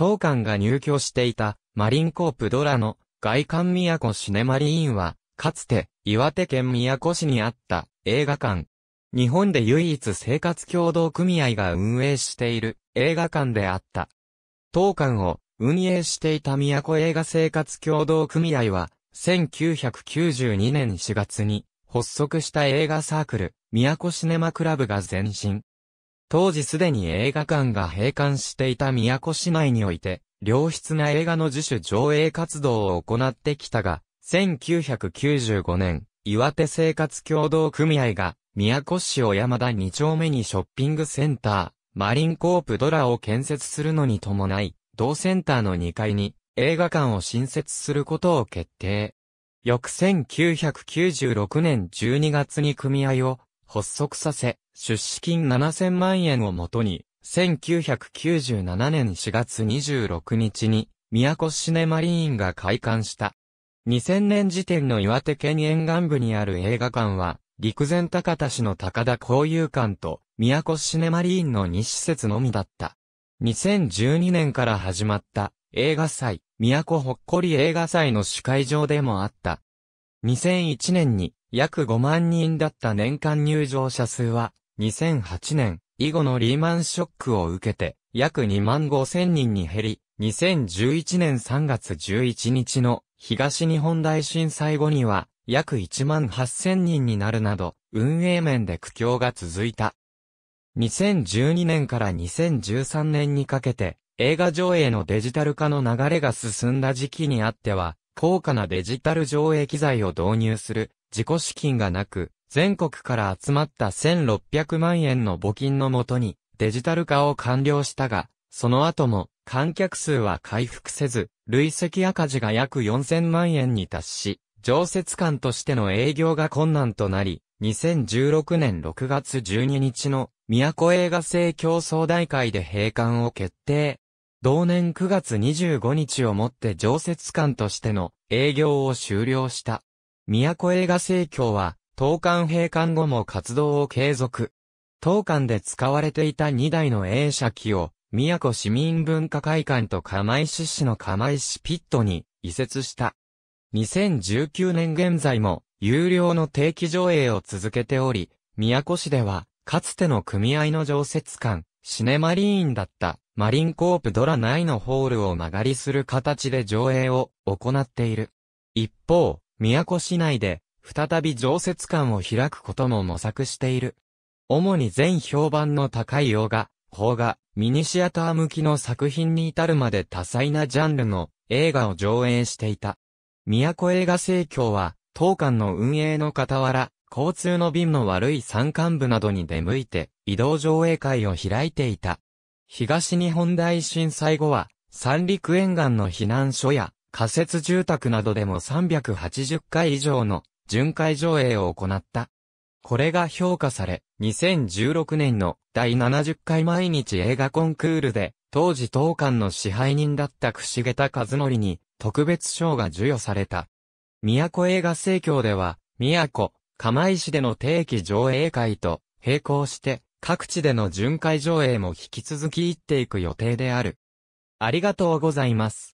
当館が入居していたマリンコープドラの外観宮古シネマリーンは、かつて岩手県宮古市にあった映画館。日本で唯一生活協同組合が運営している映画館であった。当館を運営していた宮古映画生活協同組合は、1992年4月に発足した映画サークル、宮古シネマクラブが前身。当時すでに映画館が閉館していた宮古市内において、良質な映画の自主上映活動を行ってきたが、1995年、岩手生活協同組合が、宮古市小山田2丁目にショッピングセンター、マリンコープドラを建設するのに伴い、同センターの2階に映画館を新設することを決定。翌1996年12月に組合を発足させ、出資金7000万円をもとに、1997年4月26日に、宮古シネマリーンが開館した。2000年時点の岩手県沿岸部にある映画館は、陸前高田市の高田交友館と、宮古シネマリーンの2施設のみだった。2012年から始まった映画祭、宮古ほっこり映画祭の主会場でもあった。2001年に約5万人だった年間入場者数は、2008年以後のリーマンショックを受けて、約2万5千人に減り、2011年3月11日の東日本大震災後には、約1万8千人になるなど、運営面で苦境が続いた。2012年から2013年にかけて、映画上映のデジタル化の流れが進んだ時期にあっては、高価なデジタル上映機材を導入する自己資金がなく、全国から集まった1600万円の募金のもとに、デジタル化を完了したが、その後も、観客数は回復せず、累積赤字が約4000万円に達し、常設館としての営業が困難となり、2016年6月12日の、都映画制競争大会で閉館を決定。同年9月25日をもって常設館としての営業を終了した。都映画盛況は、東館閉館後も活動を継続。東館で使われていた2台の映写機を、都市民文化会館と釜石市の釜石ピットに移設した。2019年現在も有料の定期上映を続けており、都市ではかつての組合の常設館、シネマリーンだったマリンコープドラ内のホールを曲がりする形で上映を行っている。一方、宮古市内で、再び常設館を開くことも模索している。主に全評判の高い洋画、邦画、ミニシアター向きの作品に至るまで多彩なジャンルの映画を上映していた。宮古映画盛況は、当館の運営の傍ら、交通の便の悪い山間部などに出向いて、移動上映会を開いていた。東日本大震災後は、三陸沿岸の避難所や、仮設住宅などでも380回以上の巡回上映を行った。これが評価され、2016年の第70回毎日映画コンクールで、当時当館の支配人だった串桁和則に特別賞が授与された。都映画盛況では、都、釜石での定期上映会と並行して、各地での巡回上映も引き続き行っていく予定である。ありがとうございます。